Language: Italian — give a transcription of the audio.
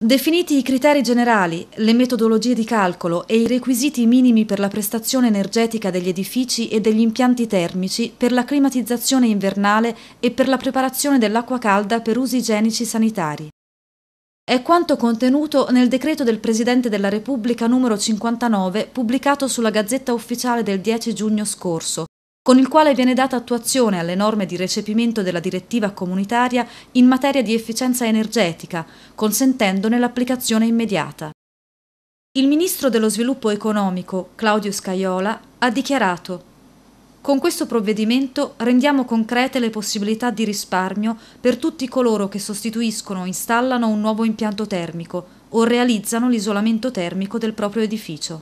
Definiti i criteri generali, le metodologie di calcolo e i requisiti minimi per la prestazione energetica degli edifici e degli impianti termici, per la climatizzazione invernale e per la preparazione dell'acqua calda per usi igienici sanitari. È quanto contenuto nel decreto del Presidente della Repubblica numero 59 pubblicato sulla Gazzetta Ufficiale del 10 giugno scorso, con il quale viene data attuazione alle norme di recepimento della direttiva comunitaria in materia di efficienza energetica, consentendone l'applicazione immediata. Il ministro dello sviluppo economico, Claudio Scaiola, ha dichiarato con questo provvedimento rendiamo concrete le possibilità di risparmio per tutti coloro che sostituiscono o installano un nuovo impianto termico o realizzano l'isolamento termico del proprio edificio.